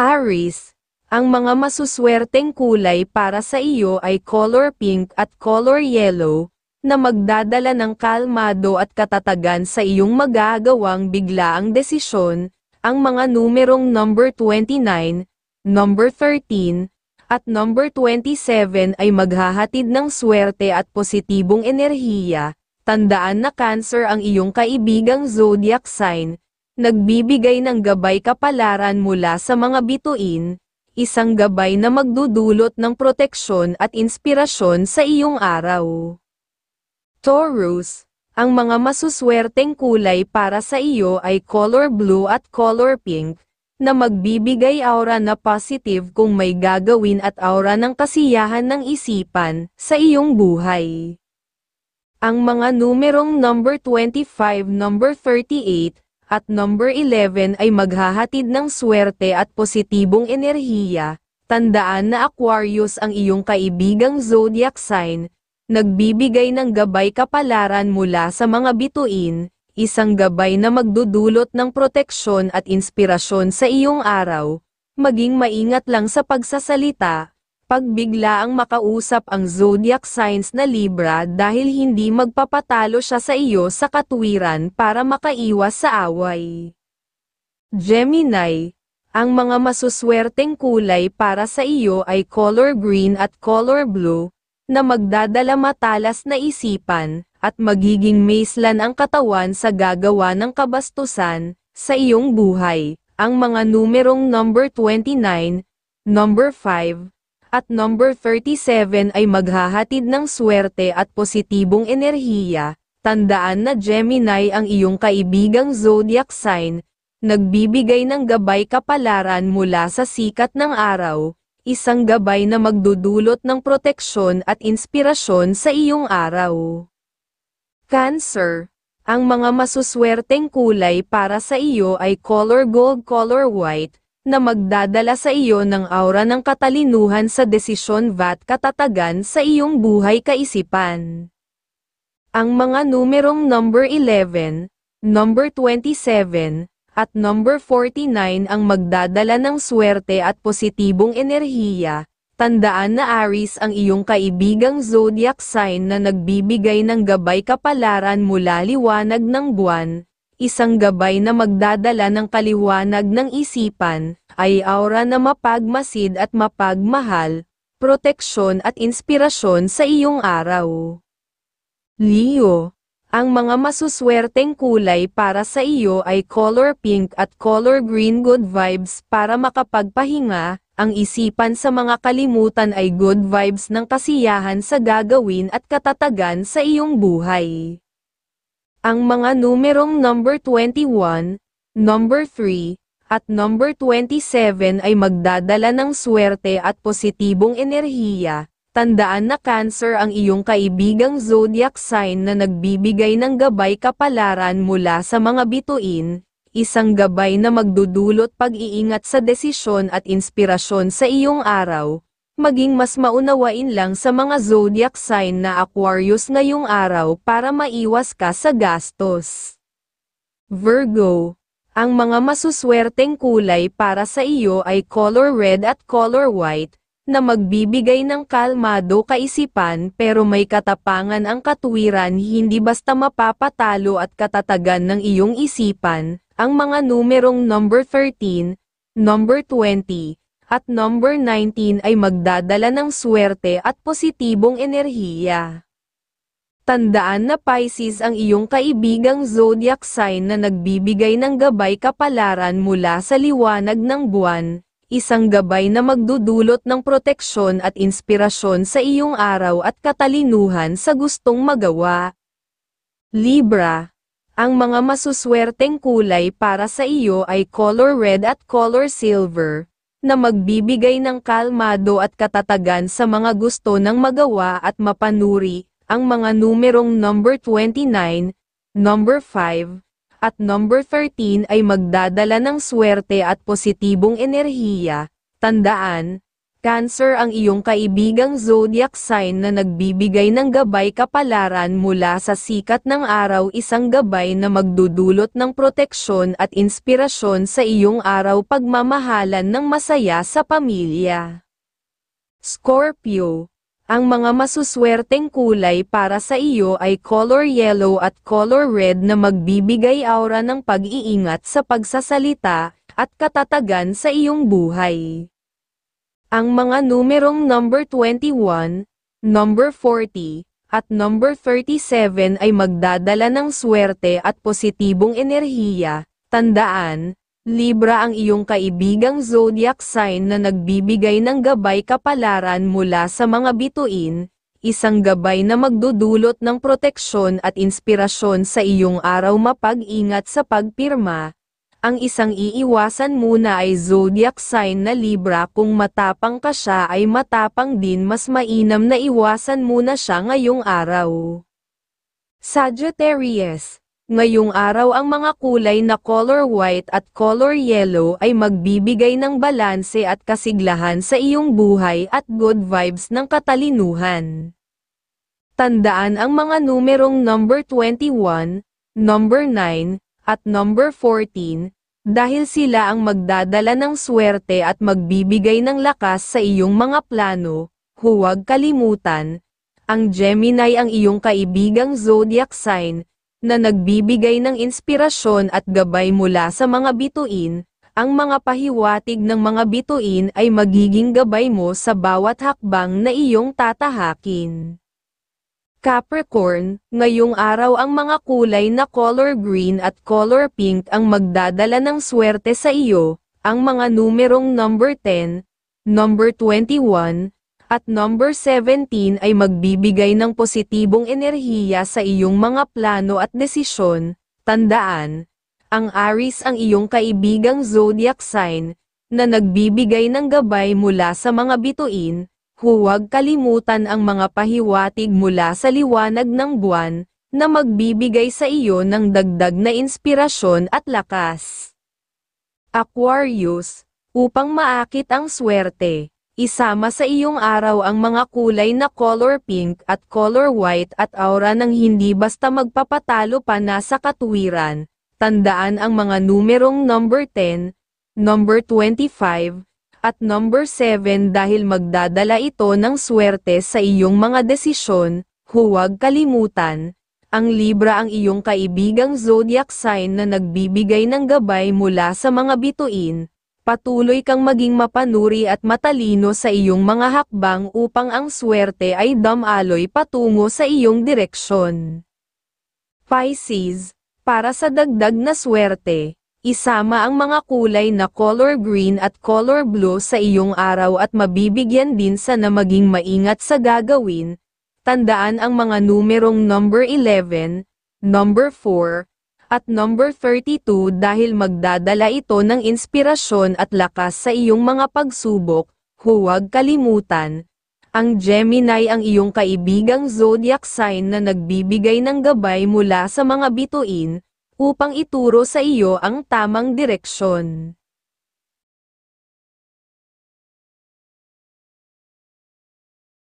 Aries, ang mga masuswerteng kulay para sa iyo ay color pink at color yellow, na magdadala ng kalmado at katatagan sa iyong magagawang biglaang desisyon, ang mga numerong number 29, number 13, at number 27 ay maghahatid ng swerte at positibong enerhiya. Tandaan na cancer ang iyong kaibigang zodiac sign, nagbibigay ng gabay kapalaran mula sa mga bituin, isang gabay na magdudulot ng proteksyon at inspirasyon sa iyong araw. Taurus, ang mga masuswerteng kulay para sa iyo ay color blue at color pink, na magbibigay aura na positive kung may gagawin at aura ng kasiyahan ng isipan sa iyong buhay. Ang mga numerong number 25, number 38, at number 11 ay maghahatid ng swerte at positibong enerhiya, tandaan na Aquarius ang iyong kaibigang zodiac sign, nagbibigay ng gabay kapalaran mula sa mga bituin, isang gabay na magdudulot ng proteksyon at inspirasyon sa iyong araw, maging maingat lang sa pagsasalita, pagbiglaang makausap ang zodiac signs na Libra dahil hindi magpapatalo siya sa iyo sa katwiran para makaiwas sa away. Gemini, ang mga masuswerteng kulay para sa iyo ay color green at color blue, na magdadala matalas na isipan, at magiging maislan ang katawan sa gagawa ng kabastusan, sa iyong buhay. Ang mga numerong number 29, number 5, at number 37 ay maghahatid ng swerte at positibong enerhiya, tandaan na Gemini ang iyong kaibigang zodiac sign, nagbibigay ng gabay kapalaran mula sa sikat ng araw, isang gabay na magdudulot ng proteksyon at inspirasyon sa iyong araw. Cancer Ang mga masuswerteng kulay para sa iyo ay color gold color white, na magdadala sa iyo ng aura ng katalinuhan sa desisyon vat katatagan sa iyong buhay kaisipan. Ang mga numerong number 11, number 27, at number 49 ang magdadala ng swerte at positibong enerhiya, Tandaan na Aries ang iyong kaibigang zodiac sign na nagbibigay ng gabay kapalaran mula liwanag ng buwan, isang gabay na magdadala ng kaliwanag ng isipan, ay aura na mapagmasid at mapagmahal, proteksyon at inspirasyon sa iyong araw. Leo, ang mga masuswerteng kulay para sa iyo ay color pink at color green good vibes para makapagpahinga, ang isipan sa mga kalimutan ay good vibes ng kasiyahan sa gagawin at katatagan sa iyong buhay. Ang mga numerong number 21, number 3, at number 27 ay magdadala ng swerte at positibong enerhiya. Tandaan na Cancer ang iyong kaibigang zodiac sign na nagbibigay ng gabay kapalaran mula sa mga bituin, isang gabay na magdudulot pag-iingat sa desisyon at inspirasyon sa iyong araw maging mas maunawain lang sa mga zodiac sign na Aquarius ngayong araw para maiwas ka sa gastos. Virgo ang mga masuswerteng kulay para sa iyo ay color red at color white, na magbibigay ng kalmado kaisipan pero may katapangan ang katuwiran hindi basta mapapatalo at katatagan ng iyong isipan, ang mga numerong number 13, number 20, at number 19 ay magdadala ng swerte at positibong enerhiya. Tandaan na Pisces ang iyong kaibigang zodiac sign na nagbibigay ng gabay kapalaran mula sa liwanag ng buwan, isang gabay na magdudulot ng proteksyon at inspirasyon sa iyong araw at katalinuhan sa gustong magawa. Libra ang mga masuswerteng kulay para sa iyo ay color red at color silver, na magbibigay ng kalmado at katatagan sa mga gusto ng magawa at mapanuri, ang mga numerong number 29, number 5, at number 13 ay magdadala ng swerte at positibong enerhiya, tandaan, Cancer ang iyong kaibigang zodiac sign na nagbibigay ng gabay kapalaran mula sa sikat ng araw isang gabay na magdudulot ng proteksyon at inspirasyon sa iyong araw pagmamahalan ng masaya sa pamilya. Scorpio ang mga masuswerteng kulay para sa iyo ay color yellow at color red na magbibigay aura ng pag-iingat sa pagsasalita at katatagan sa iyong buhay. Ang mga numerong number 21, number 40, at number 37 ay magdadala ng swerte at positibong enerhiya. Tandaan, Libra ang iyong kaibigang zodiac sign na nagbibigay ng gabay kapalaran mula sa mga bituin, isang gabay na magdudulot ng proteksyon at inspirasyon sa iyong araw mapag-ingat sa pagpirma, ang isang iiwasan muna ay zodiac sign na Libra kung matapang ka siya ay matapang din mas mainam na iwasan muna siya ngayong araw. Sagittarius Ngayong araw ang mga kulay na color white at color yellow ay magbibigay ng balanse at kasiglahan sa iyong buhay at good vibes ng katalinuhan. Tandaan ang mga numerong number 21, number 9, at number 14, dahil sila ang magdadala ng swerte at magbibigay ng lakas sa iyong mga plano, huwag kalimutan, ang Gemini ang iyong kaibigang zodiac sign, na nagbibigay ng inspirasyon at gabay mula sa mga bituin, ang mga pahiwatig ng mga bituin ay magiging gabay mo sa bawat hakbang na iyong tatahakin. Capricorn, ngayong araw ang mga kulay na color green at color pink ang magdadala ng swerte sa iyo, ang mga numerong number 10, number 21, at number 17 ay magbibigay ng positibong enerhiya sa iyong mga plano at desisyon, tandaan, ang Aries ang iyong kaibigang zodiac sign, na nagbibigay ng gabay mula sa mga bituin, Huwag kalimutan ang mga pahiwatig mula sa liwanag ng buwan, na magbibigay sa iyo ng dagdag na inspirasyon at lakas. Aquarius, upang maakit ang swerte, isama sa iyong araw ang mga kulay na color pink at color white at aura ng hindi basta magpapatalo pa na sa katwiran. Tandaan ang mga numerong number 10, number 25, at number 7 dahil magdadala ito ng swerte sa iyong mga desisyon, huwag kalimutan, ang Libra ang iyong kaibigang zodiac sign na nagbibigay ng gabay mula sa mga bituin. Patuloy kang maging mapanuri at matalino sa iyong mga hakbang upang ang swerte ay damaloy patungo sa iyong direksyon. Pisces, para sa dagdag na swerte, Isama ang mga kulay na color green at color blue sa iyong araw at mabibigyan din sa na maging maingat sa gagawin. Tandaan ang mga numerong number 11, number 4, at number 32 dahil magdadala ito ng inspirasyon at lakas sa iyong mga pagsubok, huwag kalimutan. Ang Gemini ang iyong kaibigang zodiac sign na nagbibigay ng gabay mula sa mga bituin, upang ituro sa iyo ang tamang direksyon.